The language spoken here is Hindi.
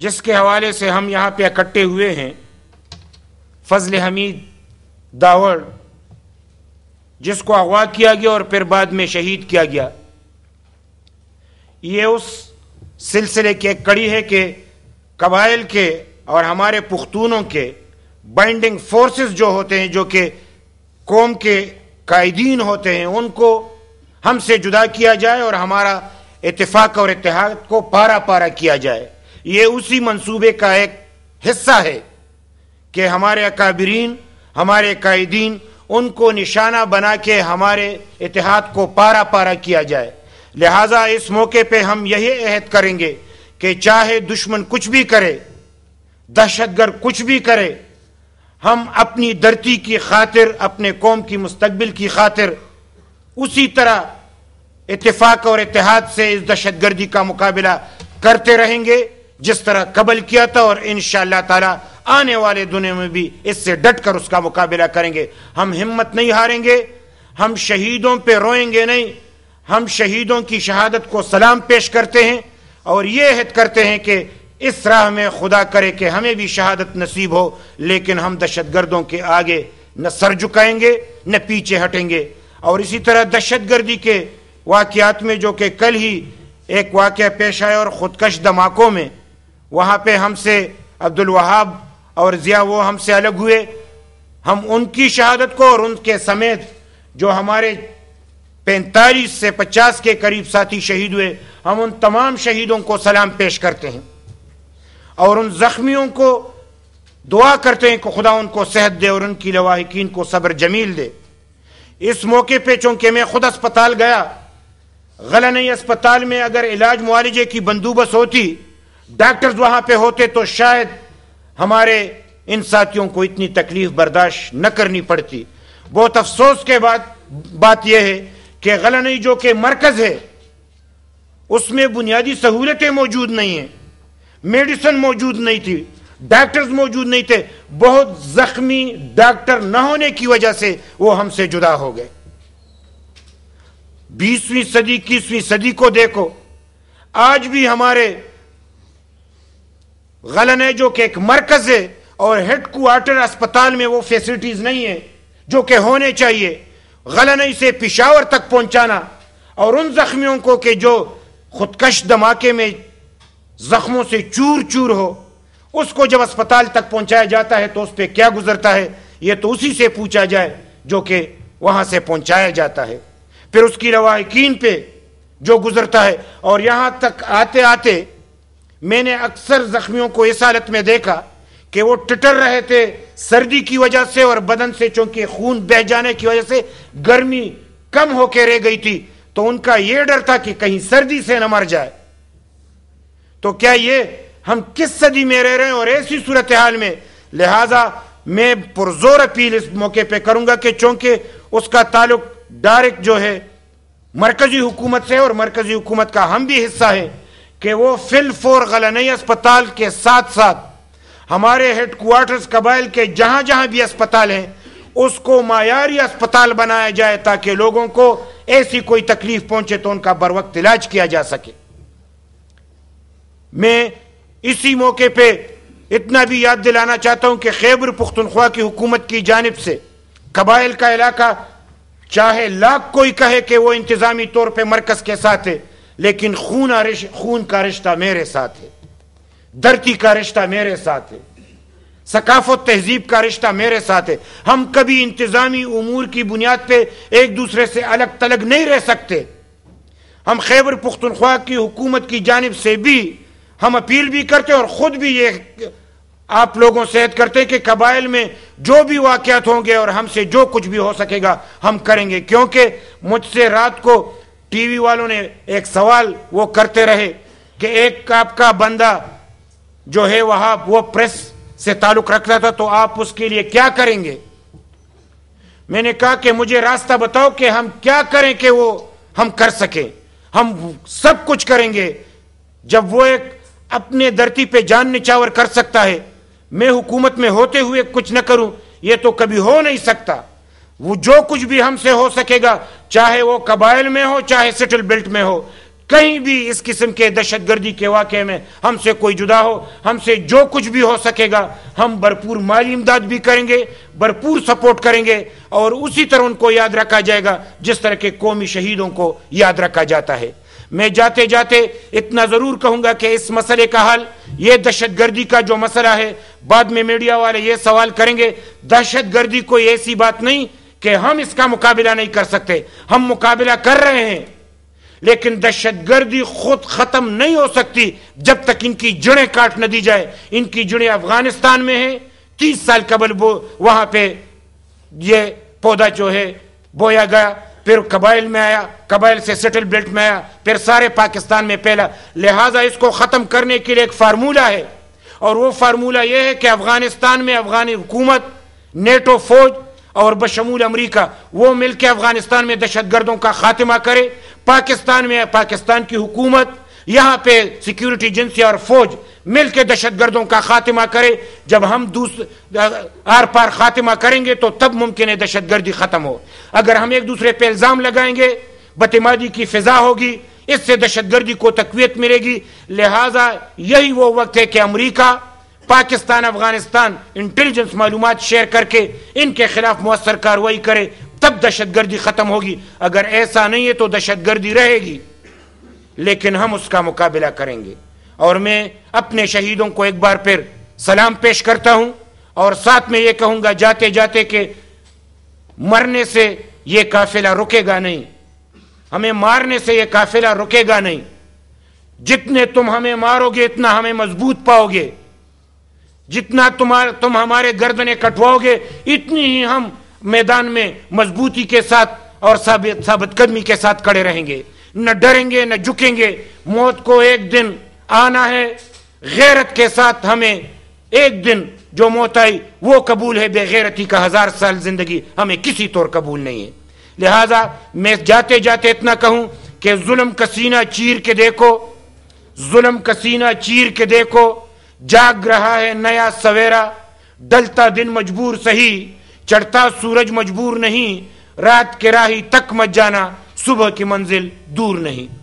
जिसके हवाले से हम यहाँ पे इकट्ठे हुए हैं फजल हमीद दावड़ जिसको अगवा किया गया और फिर बाद में शहीद किया गया ये उस सिलसिले की एक कड़ी है कि कबाइल के और हमारे पुख्तूनों के बाइंडिंग फोर्सेस जो होते हैं जो कि कौम के कायदीन होते हैं उनको हमसे जुदा किया जाए और हमारा इतफाक और इतिहाद को पारा पारा किया जाए ये उसी मंसूबे का एक हिस्सा है कि हमारे अकाबरीन हमारे कायदीन उनको निशाना बना के हमारे इतिहाद को पारा पारा किया जाए लिहाजा इस मौके पे हम यही अहद करेंगे कि चाहे दुश्मन कुछ भी करे दहशतगर्द कुछ भी करे हम अपनी धरती की खातिर अपने कौम की मुस्तबिल की खातिर उसी तरह इतफाक और इतिहाद से इस दहशत गर्दी का मुकाबला करते रहेंगे जिस तरह कबल किया था और इन ताला आने वाले दुनिया में भी इससे डट कर उसका मुकाबला करेंगे हम हिम्मत नहीं हारेंगे हम शहीदों पे रोएंगे नहीं हम शहीदों की शहादत को सलाम पेश करते हैं और ये हित करते हैं कि इस राह में खुदा करे कि हमें भी शहादत नसीब हो लेकिन हम दहशत गर्दों के आगे न सर झुकाएंगे न पीछे हटेंगे और इसी तरह दहशत गर्दी के वाकियात में जो कि कल ही एक वाक़ पेश आया और ख़ुदकश धमाकों में वहाँ पे हमसे अब्दुल वहाब और ज़िया वो हमसे अलग हुए हम उनकी शहादत को और उनके समेत जो हमारे पैंतालीस से पचास के करीब साथी शहीद हुए हम उन तमाम शहीदों को सलाम पेश करते हैं और उन जख्मियों को दुआ करते हैं कि खुदा उनको सेहत दे और उनकी लवाहिकीन को सब्र जमील दे इस मौके पे चूंकि मैं खुद अस्पताल गया गलन अस्पताल में अगर इलाज मुआलजे की बंदोबस्त होती डॉक्टर्स वहां पे होते तो शायद हमारे इन साथियों को इतनी तकलीफ बर्दाश्त न करनी पड़ती बहुत अफसोस के बाद बात यह है कि गलनई जो के मरकज है उसमें बुनियादी सहूलतें मौजूद नहीं है मेडिसिन मौजूद नहीं थी डॉक्टर्स मौजूद नहीं थे बहुत जख्मी डॉक्टर न होने की वजह से वो हमसे जुदा हो गए बीसवीं सदी इक्कीसवीं सदी को देखो आज भी हमारे गलन जो कि एक मरकज है और हेड क्वार्टर अस्पताल में वो फैसिलिटीज नहीं है जो कि होने चाहिए गलन इसे पिशावर तक पहुंचाना और उन जख्मियों को कि जो खुदकश धमाके में जख्मों से चूर चूर हो उसको जब अस्पताल तक पहुंचाया जाता है तो उस पर क्या गुजरता है ये तो उसी से पूछा जाए जो कि वहां से पहुंचाया जाता है फिर उसकी रवायकीन पे जो गुजरता है और यहां तक आते आते मैंने अक्सर जख्मियों को इस हालत में देखा कि वो टिटर रहे थे सर्दी की वजह से और बदन से चूंकि खून बह जाने की वजह से गर्मी कम होकर रह गई थी तो उनका यह डर था कि कहीं सर्दी से न मर जाए तो क्या ये हम किस सदी में रह रहे हैं और ऐसी सूरत हाल में लिहाजा मैं पुरजोर अपील इस मौके पर करूंगा कि चूंकि उसका ताल्लुक डायरेक्ट जो है मरकजी हुकूमत से और मरकजी हुकूमत का हम भी हिस्सा है कि वो फिलफोर गलनई अस्पताल के साथ साथ हमारे हेडक्वार्टर्स कबाइल के जहां जहां भी अस्पताल हैं उसको मायारी अस्पताल बनाया जाए ताकि लोगों को ऐसी कोई तकलीफ पहुंचे तो उनका बर वक्त इलाज किया जा सके मैं इसी मौके पे इतना भी याद दिलाना चाहता हूं कि खैबर पुख्तनख्वा की हुकूमत की जानब से कबाइल का इलाका चाहे लाख कोई कहे कि वो इंतजामी तौर पर मरकज के साथ है लेकिन खून खून का रिश्ता मेरे साथ है धरती का रिश्ता मेरे साथ है सकाफत तहजीब का रिश्ता मेरे साथ है हम कभी इंतजामी उमूर की बुनियाद पर एक दूसरे से अलग तलग नहीं रह सकते हम खैबर पुख्तनख्वा की हुकूमत की जानब से भी हम अपील भी करते और ख़ुद भी ये आप लोगों से हद करते कि कबाइल में जो भी वाकत होंगे और हमसे जो कुछ भी हो सकेगा हम करेंगे क्योंकि मुझसे रात को टीवी वालों ने एक सवाल वो करते रहे कि एक आपका बंदा जो है वहां वो प्रेस से ताल्लुक रखता था तो आप उसके लिए क्या करेंगे मैंने कहा कि मुझे रास्ता बताओ कि हम क्या करें कि वो हम कर सके हम सब कुछ करेंगे जब वो एक अपने धरती पे जान निचावर कर सकता है मैं हुकूमत में होते हुए कुछ न करूं ये तो कभी हो नहीं सकता वो जो कुछ भी हमसे हो सकेगा चाहे वो कबाइल में हो चाहे सिटल बेल्ट में हो कहीं भी इस किस्म के दहशत गर्दी के वाक़े में हमसे कोई जुदा हो हमसे जो कुछ भी हो सकेगा हम भरपूर माली इमदाद भी करेंगे भरपूर सपोर्ट करेंगे और उसी तरह उनको याद रखा जाएगा जिस तरह के कौमी शहीदों को याद रखा जाता है मैं जाते जाते इतना ज़रूर कहूँगा कि इस मसले का हल ये दहशत गर्दी का जो मसला है बाद में मीडिया वाले ये सवाल करेंगे दहशत गर्दी कोई ऐसी बात नहीं कि हम इसका मुकाबला नहीं कर सकते हम मुकाबला कर रहे हैं लेकिन दहशतगर्दी खुद खत्म नहीं हो सकती जब तक इनकी जुड़े काट न दी जाए इनकी जुड़े अफगानिस्तान में है तीस साल कबल वो वहां पे ये पौधा जो है बोया गया फिर कबाइल में आया कबाइल से सेटल बेल्ट में आया फिर सारे पाकिस्तान में फैला लिहाजा इसको खत्म करने के लिए एक फार्मूला है और वो फार्मूला यह है कि अफगानिस्तान में अफगानी हुकूमत नेटो फौज और बशमूल अमरीका वो मिल के अफगानिस्तान में दहशत गर्दों का खात्मा करे पाकिस्तान में पाकिस्तान की हुकूमत यहाँ पे सिक्योरिटी एजेंसी और फौज मिल के दहशत गर्दों का खात्मा करे जब हम दूसरे आर पार खात्मा करेंगे तो तब मुमकिन है दहशत गर्दी खत्म हो अगर हम एक दूसरे पे इल्ज़ाम लगाएंगे बतमादी की फिजा होगी इससे दहशत गर्दी को तकवीत मिलेगी लिहाजा यही वो वक्त है कि अमरीका पाकिस्तान अफगानिस्तान इंटेलिजेंस मालूम शेयर करके इनके खिलाफ मौसर कार्रवाई करे तब दहशतगर्दी खत्म होगी अगर ऐसा नहीं है तो दहशतगर्दी रहेगी लेकिन हम उसका मुकाबला करेंगे और मैं अपने शहीदों को एक बार फिर सलाम पेश करता हूं और साथ में ये कहूंगा जाते जाते के मरने से ये काफिला रुकेगा नहीं हमें मारने से ये काफिला रुकेगा नहीं जितने तुम हमें मारोगे इतना हमें मजबूत पाओगे जितना तुम्हारे तुम हमारे गर्दने कटवाओगे इतनी ही हम मैदान में मजबूती के साथ और साबित कदमी के साथ खड़े रहेंगे न डरेंगे न झुकेंगे मौत को एक दिन आना है गैरत के साथ हमें एक दिन जो मौत आई वो कबूल है बेगैरती का हजार साल जिंदगी हमें किसी तौर कबूल नहीं है लिहाजा मैं जाते जाते इतना कहूं कि जुल्म कसीना चीर के देखो जुल्म सीना चीर के देखो जाग रहा है नया सवेरा डलता दिन मजबूर सही चढ़ता सूरज मजबूर नहीं रात के राही तक मत जाना सुबह की मंजिल दूर नहीं